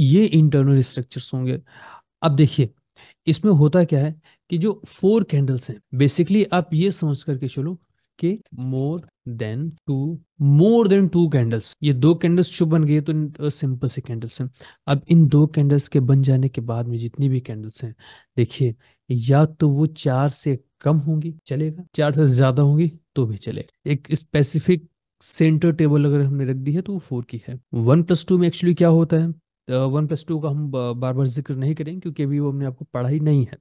ये internal structures होंगे अब देखिए इसमें होता क्या है कि जो फोर कैंडल्स हैं बेसिकली आप ये समझ करके चलो कि more than two more than two candles ये दो कैंडल्स शुभ बन गए तो सिंपल से कैंडल्स हैं अब इन दो कैंडल्स के बन जाने के बाद में जितनी भी कैंडल्स हैं देखिए या तो वो चार से कम होंगी चलेगा चार से ज्यादा होंगी तो भी चलेगा एक स्पेसिफिक सेंटर टेबल अगर हमने रख दी है तो वो फोर की है वन प्लस टू में एक्चुअली क्या होता है वन प्लस टू का हम बार बार जिक्र नहीं करेंगे क्योंकि अभी वो हमने आपको पढ़ा ही नहीं है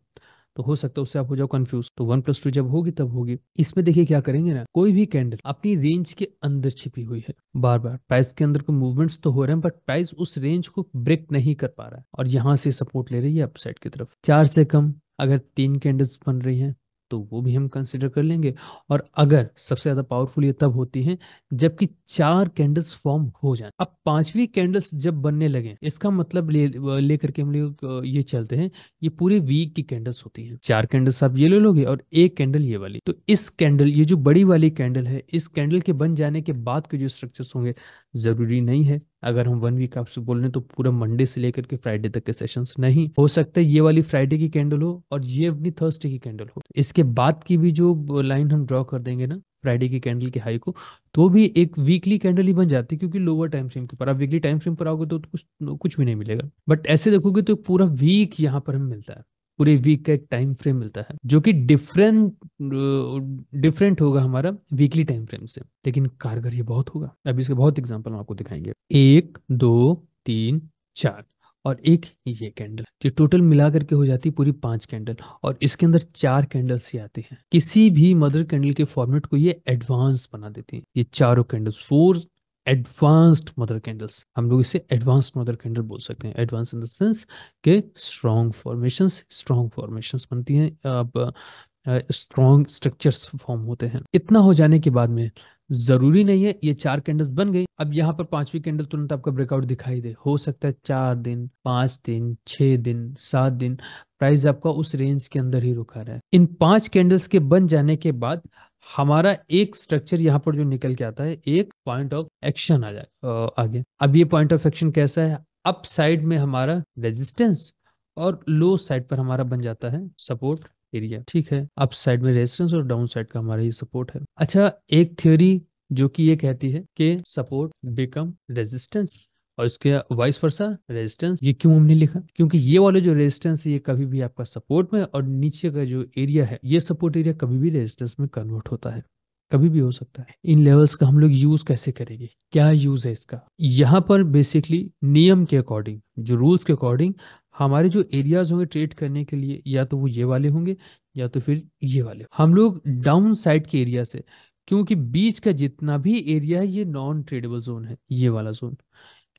तो हो सकता है उससे आप हो जाओ कंफ्यूज तो वन प्लस टू जब होगी तब होगी इसमें देखिए क्या करेंगे ना कोई भी कैंडल अपनी रेंज के अंदर छिपी हुई है बार बार प्राइस के अंदर मूवमेंट्स तो हो रहे हैं बट प्राइस उस रेंज को ब्रेक नहीं कर पा रहा है और यहाँ से सपोर्ट ले रही है अपसाइड की तरफ चार से कम अगर तीन कैंडल्स बन रही हैं तो वो भी हम कंसिडर कर लेंगे और अगर सबसे ज़्यादा पावरफुल ये तब होती है जबकि चार कैंडल्स फॉर्म हो जाए अब पांचवी कैंडल्स जब बनने लगे इसका मतलब लेकर ले के हम लोग ये चलते हैं ये पूरे वीक की कैंडल्स होती हैं चार कैंडल्स आप ये ले लोगे और एक कैंडल ये वाली तो इस कैंडल ये जो बड़ी वाली कैंडल है इस कैंडल के बन जाने के बाद के जो स्ट्रक्चर होंगे ज़रूरी नहीं है अगर हम वन वीक आपसे बोल रहे हैं तो पूरा मंडे से लेकर के फ्राइडे तक के सेशंस नहीं हो सकता है ये वाली फ्राइडे की कैंडल हो और ये अपनी थर्सडे की कैंडल हो इसके बाद की भी जो लाइन हम ड्रॉ कर देंगे ना फ्राइडे की कैंडल की हाई को तो भी एक वीकली कैंडल ही बन जाती है क्योंकि लोअर टाइम फ्रेम के ऊपर आप वीकली टाइम फ्रेम पर आओगे तो कुछ कुछ भी नहीं मिलेगा बट ऐसे देखोगे तो पूरा वीक यहाँ पर हमें मिलता है पूरे वीक का एक टाइम फ्रेम मिलता है जो कि डिफरेंट डिफरेंट होगा हमारा वीकली टाइम फ्रेम से लेकिन कारगर ये बहुत होगा अभी इसके बहुत एग्जाम्पल हम आपको दिखाएंगे एक दो तीन चार और एक ये कैंडल जो टोटल मिला करके हो जाती है पूरी पांच कैंडल और इसके अंदर चार कैंडल्स ही आते हैं किसी भी मदर कैंडल के फॉर्मेट को ये एडवांस बना देती है ये चारों candles four advanced mother candles हम लोग इसे एडवांस्ड मदर कैंडल बोल सकते हैं एडवांस इन द सेंस के स्ट्रॉन्ग फॉर्मेशन स्ट्रॉन्ग फॉर्मेशन बनती हैं अब स्ट्रॉन्ग स्ट्रक्चर्स फॉर्म होते हैं इतना हो जाने के बाद में जरूरी नहीं है ये चार कैंडल्स बन गई अब यहाँ पर पांचवी कैंडल तुरंत आपका ब्रेकआउट दिखाई दे हो सकता है चार दिन पांच दिन छह दिन सात दिन प्राइस आपका उस रेंज के अंदर ही रुका रहे इन पांच कैंडल्स के बन जाने के बाद हमारा एक स्ट्रक्चर यहाँ पर जो निकल के आता है एक पॉइंट ऑफ एक्शन आ जाए आगे अब ये पॉइंट ऑफ एक्शन कैसा है अप साइड में हमारा रेजिस्टेंस और लो साइड पर हमारा बन जाता है सपोर्ट एरिया ठीक है अप साइड में रेजिस्टेंस और डाउन साइड का हमारा ये सपोर्ट है अच्छा एक थ्योरी जो कि ये कहती है कि सपोर्ट बिकम रेजिस्टेंस और इसके वाइस वर्षा रेजिस्टेंस ये क्यों हमने लिखा क्योंकि ये वाले जो रेजिस्टेंस है ये कभी भी आपका सपोर्ट में और नीचे का जो एरिया है ये सपोर्ट एरिया कभी भी रेजिस्टेंस में कन्वर्ट होता है कभी भी हो सकता है इन लेवल्स का हम लोग यूज कैसे करेंगे क्या यूज है इसका यहाँ पर बेसिकली नियम के अकॉर्डिंग जो रूल्स के अकॉर्डिंग हमारे जो एरियाज होंगे ट्रेड करने के लिए या तो वो ये वाले होंगे या तो फिर ये वाले हम लोग डाउन साइड के एरिया से क्योंकि बीच का जितना भी एरिया है ये नॉन ट्रेडेबल जोन है ये वाला जोन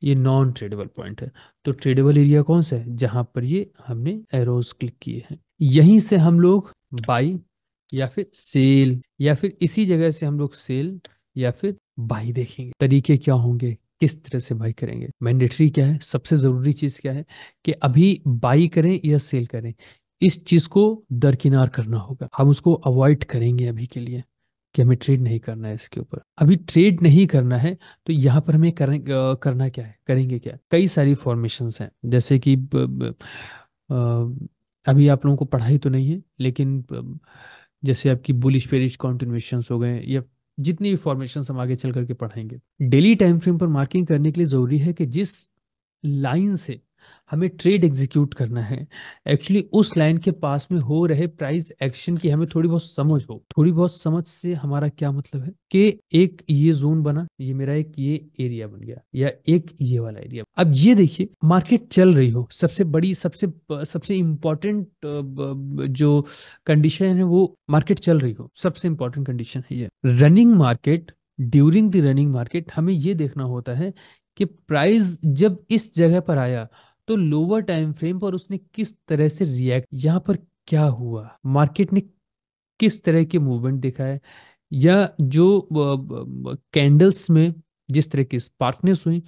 ये नॉन ट्रेडेबल पॉइंट है तो ट्रेडेबल एरिया कौन सा है जहां पर ये हमने एरोज क्लिक किए हैं यहीं से हम लोग बाई या फिर सेल या फिर इसी जगह से हम लोग सेल या फिर बाई देखेंगे तरीके क्या होंगे किस तरह से बाई करेंगे मैंडेटरी क्या है सबसे जरूरी चीज क्या है कि अभी बाई करें या सेल करें इस चीज को दरकिनार करना होगा हम उसको अवॉइड करेंगे अभी के लिए कि हमें ट्रेड नहीं करना है इसके ऊपर अभी ट्रेड नहीं करना है तो यहाँ पर हमें करें, करना क्या है करेंगे क्या कई सारी फॉर्मेशंस हैं जैसे कि ब, ब, आ, अभी आप लोगों को पढ़ाई तो नहीं है लेकिन जैसे आपकी बुलिश पेरिश कॉन्टिन्यूशन हो गए या जितनी भी फॉर्मेशन हम आगे चल करके पढ़ाएंगे डेली टाइम फ्रेम पर मार्किंग करने के लिए जरूरी है कि जिस लाइन से हमें ट्रेड एग्जीक्यूट करना है एक्चुअली उस लाइन के पास में हो रहे प्राइस एक्शन की हमें थोड़ी बहुत समझ हो थोड़ी बहुत समझ से हमारा क्या मतलब है कि एक ये जोन बना ये मेरा एक ये एरिया बन गया या एक ये वाला एरिया अब ये देखिए मार्केट चल रही हो सबसे बड़ी सबसे सबसे इम्पोर्टेंट जो कंडीशन है वो मार्केट चल रही हो सबसे इम्पोर्टेंट कंडीशन है ये running market during the running market हमें ये देखना होता है कि प्राइस जब इस जगह पर आया तो लोअर टाइम फ्रेम पर उसने किस तरह से रिएक्ट यहाँ पर क्या हुआ मार्केट ने किस तरह के मूवमेंट दिखाए या जो कैंडल्स में जिस तरह की स्पार्कनेस हुई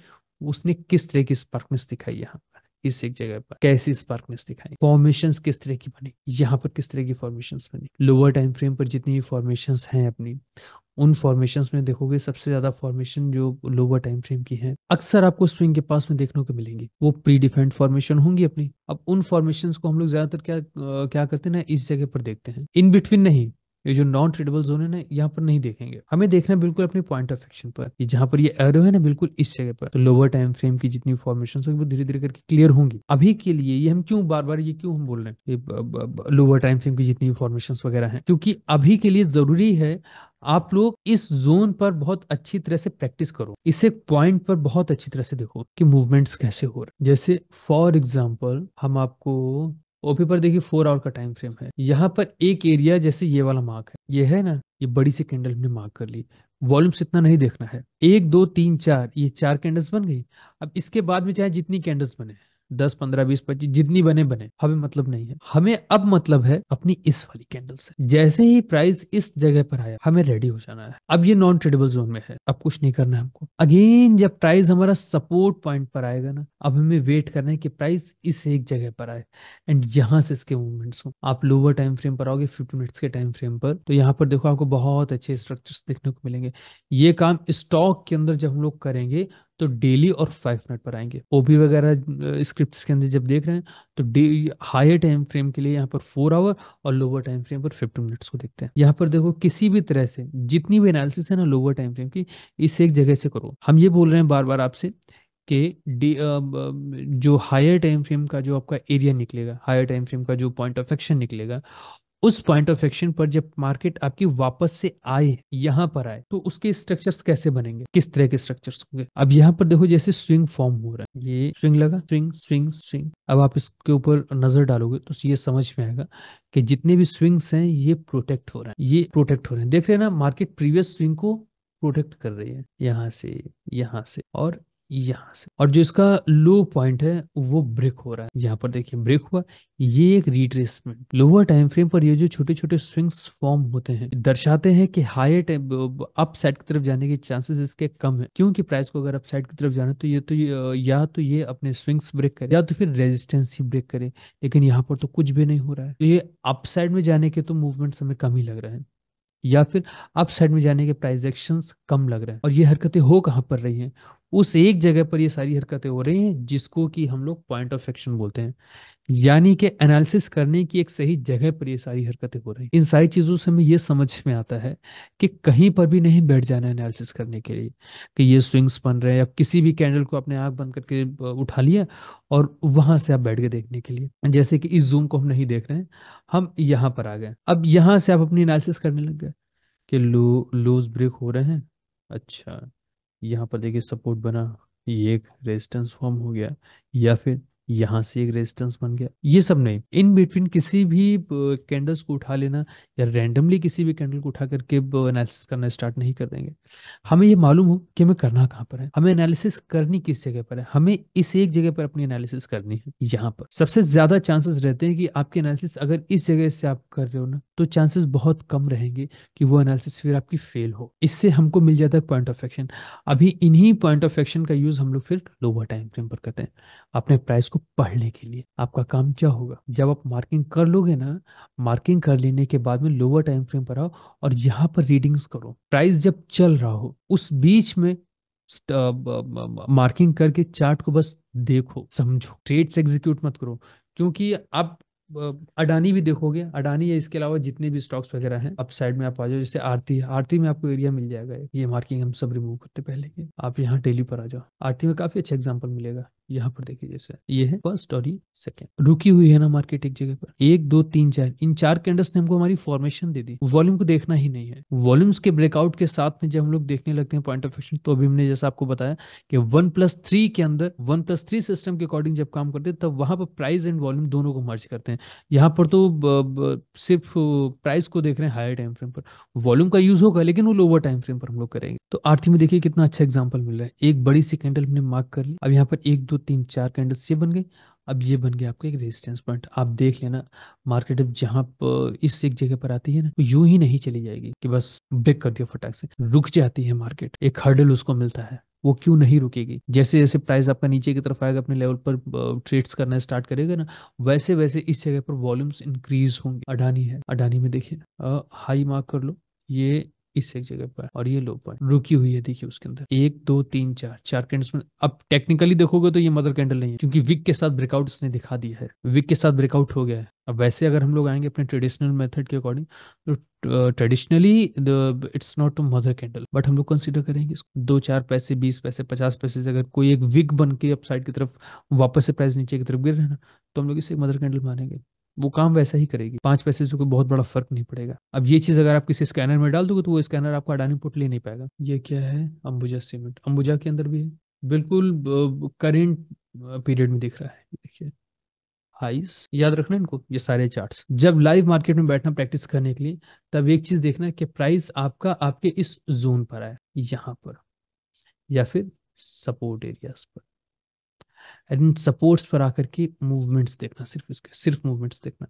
उसने किस तरह की स्पार्कनेस दिखाई यहाँ पर इस एक जगह पर कैसी स्पार्कनेस दिखाई फॉर्मेशन किस तरह की बनी यहाँ पर किस तरह की फॉर्मेशन बनी लोअर टाइम फ्रेम पर जितनी भी फॉर्मेशन हैं अपनी उन फॉर्मेशंस में देखोगे सबसे ज्यादा फॉर्मेशन जो लोअर टाइम फ्रेम की है अक्सर आपको स्विंग के पास में देखने को मिलेंगी वो प्री डिफेंड फॉर्मेशन होंगी अपनी अब उन फॉर्मेशन को हम लोग ज्यादातर क्या क्या करते हैं ना इस जगह पर देखते हैं इन बिटवीन नहीं ये जो नॉन ट्रेडेबल जोन है ना यहाँ पर नहीं देखेंगे हमें देखना बिल्कुल अपने पॉइंट ऑफ एक्शन पर ये जहाँ पर ये एरो है ना बिल्कुल इस जगह पर तो लोअर टाइम फ्रेम की जितनी फॉर्मेशन होगी वो धीरे धीरे करके क्लियर होंगी अभी के लिए ये हम क्यों बार बार ये क्यों हम बोल रहे हैं लोअर टाइम फ्रेम की जितनी फॉर्मेशन वगैरह है क्योंकि अभी के लिए जरूरी है आप लोग इस जोन पर बहुत अच्छी तरह से प्रैक्टिस करो इसे पॉइंट पर बहुत अच्छी तरह से देखो कि मूवमेंट्स कैसे हो रहे जैसे फॉर एग्जाम्पल हम आपको ओपी पर देखिए फोर आवर का टाइम फ्रेम है यहाँ पर एक एरिया जैसे ये वाला मार्क है ये है ना ये बड़ी सी कैंडल हमने मार्क कर ली वॉल्यूम्स इतना नहीं देखना है एक दो तीन चार ये चार कैंडल्स बन गई अब इसके बाद में चाहे जितनी कैंडल्स बने दस पंद्रह बीस पच्चीस जितनी बने बने हमें मतलब नहीं है हमें अब मतलब है अपनी इस वाली कैंडल से जैसे ही प्राइस इस जगह पर आया हमें रेडी हो जाना है अब ये नॉन ट्रेडेबल जोन में है अब कुछ नहीं करना है हमको अगेन जब प्राइस हमारा सपोर्ट पॉइंट पर आएगा ना अब हमें वेट करना है कि प्राइस इस एक जगह पर आए एंड यहाँ से इसके मूवमेंट्स हो आप लोअर टाइम फ्रेम पर आओगे फिफ्टी मिनट्स के टाइम फ्रेम पर तो यहाँ पर देखो आपको बहुत अच्छे स्ट्रक्चर्स देखने को मिलेंगे ये काम स्टॉक के अंदर जब हम लोग करेंगे तो डेली और फाइव मिनट पर आएंगे ओबी वगैरह स्क्रिप्ट के अंदर जब देख रहे हैं तो हायर टाइम फ्रेम के लिए यहाँ पर फोर आवर और लोअर टाइम फ्रेम पर फिफ्टी मिनट्स को देखते हैं यहाँ पर देखो किसी भी तरह से जितनी भी एनालिसिस है ना लोअर टाइम फ्रेम की इस एक जगह से करो हम ये बोल रहे हैं बार बार आपसे कि जो हायर टाइम फ्रेम का जो आपका एरिया निकलेगा हायर टाइम फ्रेम का जो पॉइंट ऑफ एक्शन निकलेगा उस पॉइंट ऑफ एक्शन पर जब मार्केट आपकी वापस से आए यहाँ पर आए तो उसके स्ट्रक्चर्स कैसे बनेंगे किस तरह के स्ट्रक्चर्स होंगे अब यहाँ पर देखो जैसे स्विंग फॉर्म हो रहा है ये स्विंग लगा स्विंग स्विंग स्विंग अब आप इसके ऊपर नजर डालोगे तो ये समझ में आएगा कि जितने भी स्विंग्स हैं ये प्रोटेक्ट हो रहे हैं ये प्रोटेक्ट हो रहे हैं देख रहे ना मार्केट प्रीवियस स्विंग को प्रोटेक्ट कर रही है यहाँ से यहाँ से और यहाँ से और जो इसका लो पॉइंट है वो ब्रेक हो रहा है यहाँ पर देखिए ब्रेक हुआ ये एक रिट्रेसमेंट लोअर टाइम फ्रेम पर ये जो छोटे छोटे स्विंग्स फॉर्म होते हैं दर्शाते हैं कि हायर अप साइड की तरफ जाने के चांसेस इसके कम है क्योंकि प्राइस को अगर अप साइड की तरफ जाना तो ये तो या तो ये अपने स्विंग्स ब्रेक करे या तो फिर रेजिस्टेंस ही ब्रेक करे लेकिन यहाँ पर तो कुछ भी नहीं हो रहा है तो ये अप साइड में जाने के तो मूवमेंट हमें कम ही लग रहे हैं या फिर अप साइड में जाने के प्राइजेक्शन कम लग रहे हैं और ये हरकतें हो कहाँ पर रही हैं उस एक जगह पर ये सारी हरकतें हो रही हैं जिसको कि हम लोग पॉइंट ऑफ एक्शन बोलते हैं यानी कि एनालिसिस करने की एक सही जगह पर ये सारी हरकतें हो रही हैं इन सारी चीज़ों से हमें ये समझ में आता है कि कहीं पर भी नहीं बैठ जाना है एनालिसिस करने के लिए कि ये स्विंग्स बन रहे हैं या किसी भी कैंडल को अपने आँख बंद करके उठा लिया और वहाँ से आप बैठ के देखने के लिए जैसे कि इस जूम को हम नहीं देख रहे हैं हम यहाँ पर आ गए अब यहाँ से आप अपनी एनालिसिस करने लग गए कि लो लूज ब्रेक हो रहे हैं अच्छा यहाँ पर देखिए सपोर्ट बना ये एक रेजिस्टेंस फॉर्म हो गया या फिर यहाँ से एक रेजिस्टेंस बन गया ये सब नहीं इन बिटवीन किसी भी कैंडल्स को उठा लेना या रैंडमली किसी भी कैंडल को उठा करके एनालिसिस करना स्टार्ट नहीं कर देंगे हमें ये मालूम हो कि हमें करना कहाँ पर है हमें एनालिसिस करनी किस जगह पर है हमें इस एक जगह पर अपनी एनालिसिस करनी है यहाँ पर सबसे ज्यादा चांसेस रहते हैं कि आपकी एनालिसिस अगर इस जगह से आप कर रहे हो ना तो चांसेस बहुत कम रहेंगे कि वो एनालिसिस फिर आपकी फेल हो इससे हमको मिल जाता है पॉइंट ऑफ एक्शन अभी इन्हीं पॉइंट ऑफ एक्शन का यूज हम लोग फिर लोअर टाइम फ्रेम पर करते हैं अपने प्राइस को पढ़ने के लिए आपका काम क्या होगा जब आप मार्किंग कर लोगे ना मार्किंग कर लेने के बाद में लोअर टाइम फ्रेम पर आओ और यहाँ पर रीडिंग्स करो प्राइस जब चल रहा हो उस बीच में मार्किंग करके चार्ट को बस देखो समझो ट्रेड्स एग्जीक्यूट मत करो क्योंकि आप अडानी भी देखोगे अडानी या इसके अलावा जितने भी स्टॉक्स वगैरह हैं अप साइड में आप आ जाओ जैसे आरती आरती में आपको एरिया मिल जाएगा ये मार्किंग हम सब रिमूव करते पहले की आप यहाँ डेली पर आ जाओ आरती में काफी अच्छा एग्जाम्पल मिलेगा यहाँ पर देखिए जैसे ये है फर्स्ट और ये सेकंड रुकी हुई है ना मार्केट एक जगह पर एक दो तीन चार इन चार कैंडल्स ने हमको हमारी फॉर्मेशन दे दी वॉल्यूम को देखना ही नहीं है वॉल्यूम्स के ब्रेकआउट के साथ में जब हम लोग देखने लगते हैं पॉइंट ऑफ एक्शन तो अभी हमने जैसा आपको बताया कि वन प्लस थ्री के अंदर वन प्लस थ्री सिस्टम के अकॉर्डिंग जब काम करते हैं तब वहां पर प्राइस एंड वॉल्यूम दोनों को मर्ज करते हैं यहाँ पर तो ब, ब, सिर्फ प्राइस को देख रहे हैं हायर टाइम फ्रेम पर वॉल्यूम का यूज होगा लेकिन वो लोअर टाइम फ्रेम पर हम लोग करेंगे तो आरती में देखिए कितना अच्छा एग्जाम्पल मिल रहा है एक बड़ी सी कैंडल हमने मार्क कर ली अब यहाँ पर एक दो तीन चार कैंडल्स ये बन गए अब ये बन गया आपका एक रेजिस्टेंस पॉइंट आप देख लेना मार्केट जहां इस एक जगह पर आती है ना तो यूं ही नहीं चली जाएगी कि बस ब्रेक कर दिया फटाक से रुक जाती है मार्केट एक हर्डल उसको मिलता है वो क्यों नहीं रुकेगी जैसे जैसे प्राइस आपका नीचे की तरफ आएगा अपने लेवल पर ट्रेड्स करना स्टार्ट करेगा ना वैसे वैसे इस जगह पर वॉल्यूम्स इंक्रीज होंगे अडानी है अडानी में देखिए हाई मार्क कर लो ये इस एक जगह पर और ये लो पॉइंट रुकी हुई है देखिए उसके अंदर एक दो तीन चार चार कैंडल्स में अब टेक्निकली देखोगे तो ये मदर कैंडल नहीं है क्योंकि विक के साथ ब्रेकआउट इसने दिखा दिया है विक के साथ ब्रेकआउट हो गया है अब वैसे अगर हम लोग आएंगे अपने ट्रेडिशनल मेथड के अकॉर्डिंग तो traditionally it's not two mother candle but हम लोग कंसिडर करेंगे इसको दो चार पैसे बीस पैसे पचास पैसे से अगर कोई एक विक बन के अपसाइड की तरफ वापस से प्राइस नीचे की तरफ गिर रहे ना तो हम लोग इसे मदर कैंडल मानेंगे वो काम वैसा ही करेगी पांच पैसे से कोई बहुत बड़ा फर्क नहीं पड़ेगा अब ये चीज अगर आप किसी स्कैनर में डाल दोगे तो वो स्कैनर आपको अडानी पुट ले नहीं पाएगा ये क्या है अंबुजा सीमेंट अंबुजा के अंदर भी है बिल्कुल करेंट पीरियड में दिख रहा है देखिए हाइस याद रखना इनको ये सारे चार्ट्स जब लाइव मार्केट में बैठना प्रैक्टिस करने के लिए तब एक चीज देखना कि प्राइस आपका आपके इस जोन पर आए यहाँ पर या फिर सपोर्ट एरियाज पर एंड इन सपोर्ट्स पर आकर के मूवमेंट्स देखना सिर्फ इसके सिर्फ मूवमेंट्स देखना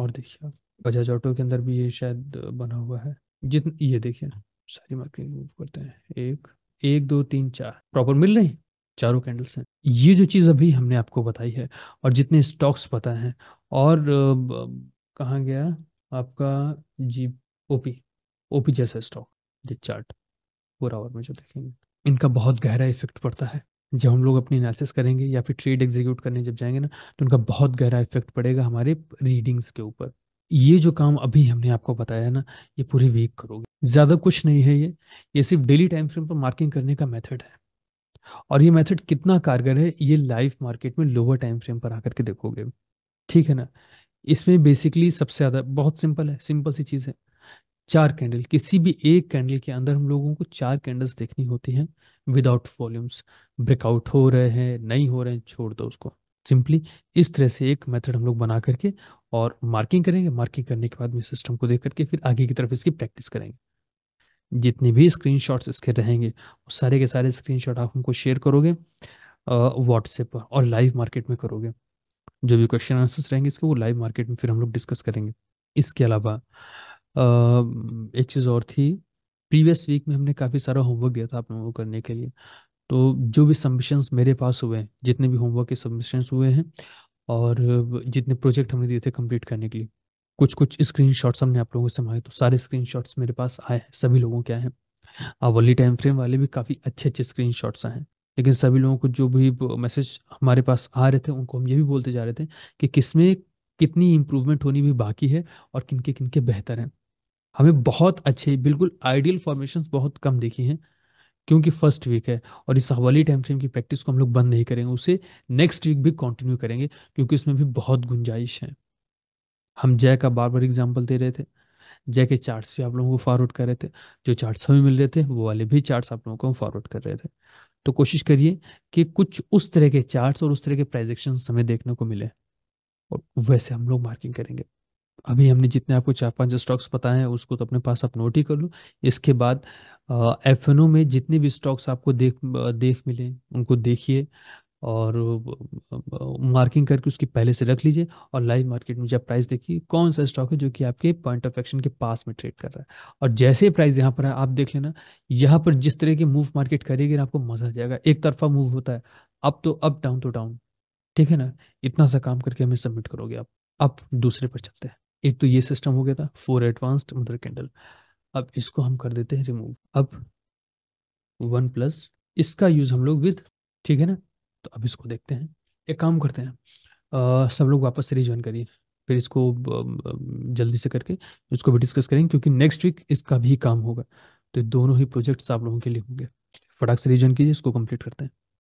और देखिए आप बजाज ऑटो के अंदर भी ये शायद बना हुआ है जित ये देखिए सारी मार्केट मूव करते हैं एक एक दो तीन चार प्रॉपर मिल रहे हैं चारों कैंडल्स हैं ये जो चीज़ अभी हमने आपको बताई है और जितने स्टॉक्स पता हैं और कहा गया आपका G O P O stock ये चार्ट पूरा और में जो देखेंगे इनका बहुत गहरा इफेक्ट पड़ता है जब हम लोग अपनी एनालिसिस करेंगे या फिर ट्रेड एग्जीक्यूट करने जब जाएंगे ना तो उनका बहुत गहरा इफेक्ट पड़ेगा हमारे रीडिंग्स के ऊपर ये जो काम अभी हमने आपको बताया ना ये पूरी वीक करोगे ज़्यादा कुछ नहीं है ये ये सिर्फ डेली टाइम फ्रेम पर मार्किंग करने का मेथड है और ये मेथड कितना कारगर है ये लाइव मार्केट में लोअर टाइम फ्रेम पर आकर के देखोगे ठीक है ना इसमें बेसिकली सबसे ज़्यादा बहुत सिंपल है सिंपल सी चीज़ है चार कैंडल किसी भी एक कैंडल के अंदर हम लोगों को चार कैंडल्स देखनी होती हैं विदाउट वॉल्यूम्स ब्रेकआउट हो रहे हैं नहीं हो रहे हैं छोड़ दो उसको सिंपली इस तरह से एक मेथड हम लोग बना करके और मार्किंग करेंगे मार्किंग करने के बाद में सिस्टम को देख करके फिर आगे की तरफ इसकी प्रैक्टिस करेंगे जितने भी स्क्रीनशॉट्स इसके रहेंगे सारे के सारे स्क्रीनशॉट आप हमको शेयर करोगे व्हाट्सएप पर और लाइव मार्केट में करोगे जो भी क्वेश्चन आंसर्स रहेंगे इसके वो लाइव मार्केट में फिर हम लोग डिस्कस करेंगे इसके अलावा एक चीज़ और थी प्रीवियस वीक में हमने काफ़ी सारा होमवर्क दिया था आप लोगों को करने के लिए तो जो भी सबमिशंस मेरे पास हुए हैं जितने भी होमवर्क के सबमिशंस हुए हैं और जितने प्रोजेक्ट हमने दिए थे कंप्लीट करने के लिए कुछ कुछ स्क्रीन शॉट्स हमने आप लोगों से मांगे तो सारे स्क्रीन शॉट्स मेरे पास आए हैं सभी लोगों के आए हैं आवली टाइम फ्रेम वाले भी काफ़ी अच्छे अच्छे स्क्रीन शॉट्स आए हैं लेकिन सभी लोगों को जो भी मैसेज हमारे पास आ रहे थे उनको हम ये भी बोलते जा रहे थे कि किसमें कितनी इम्प्रूवमेंट होनी भी बाकी है और किनके किनके किन के बेहतर हैं हमें बहुत अच्छे बिल्कुल आइडियल फॉर्मेशन बहुत कम देखी हैं क्योंकि फर्स्ट वीक है और इस हवाली टाइम फ्रेम की प्रैक्टिस को हम लोग बंद नहीं करेंगे उसे नेक्स्ट वीक भी कंटिन्यू करेंगे क्योंकि उसमें भी बहुत गुंजाइश है हम जय का बार बार एग्जाम्पल दे रहे थे जय के चार्ट्स भी आप लोगों को फॉरवर्ड कर रहे थे जो चार्ट्स हमें मिल रहे थे वो वाले भी चार्ट्स आप लोगों को हम फॉरवर्ड कर रहे थे तो कोशिश करिए कि कुछ उस तरह के चार्ट्स और उस तरह के प्राइजेक्शन हमें देखने को मिले और वैसे हम लोग मार्किंग करेंगे अभी हमने जितने आपको चार पांच स्टॉक्स बताए हैं उसको तो अपने पास आप नोट ही कर लो इसके बाद एफ एन ओ में जितने भी स्टॉक्स आपको देख देख मिले उनको देखिए और मार्किंग करके उसकी पहले से रख लीजिए और लाइव मार्केट में जब प्राइस देखिए कौन सा स्टॉक है जो कि आपके पॉइंट ऑफ एक्शन के पास में ट्रेड कर रहा है और जैसे प्राइस यहाँ पर है आप देख लेना यहाँ पर जिस तरह की मूव मार्केट करेगी ना आपको मजा आ जाएगा एक तरफा मूव होता है अप तो अप डाउन तो डाउन ठीक है ना इतना सा काम करके हमें सबमिट करोगे आप अब दूसरे पर चलते हैं एक तो ये सिस्टम हो गया था फोर एडवांस्ड मदर कैंडल अब इसको हम कर देते हैं रिमूव अब वन प्लस इसका यूज हम लोग विद ठीक है ना तो अब इसको देखते हैं एक काम करते हैं आ, सब लोग वापस से रिज्वाइन करिए फिर इसको जल्दी से करके इसको भी डिस्कस करेंगे क्योंकि नेक्स्ट वीक इसका भी काम होगा तो दोनों ही प्रोजेक्ट्स आप लोगों के लिए होंगे फटाक से रिज्वाइन कीजिए इसको कंप्लीट करते हैं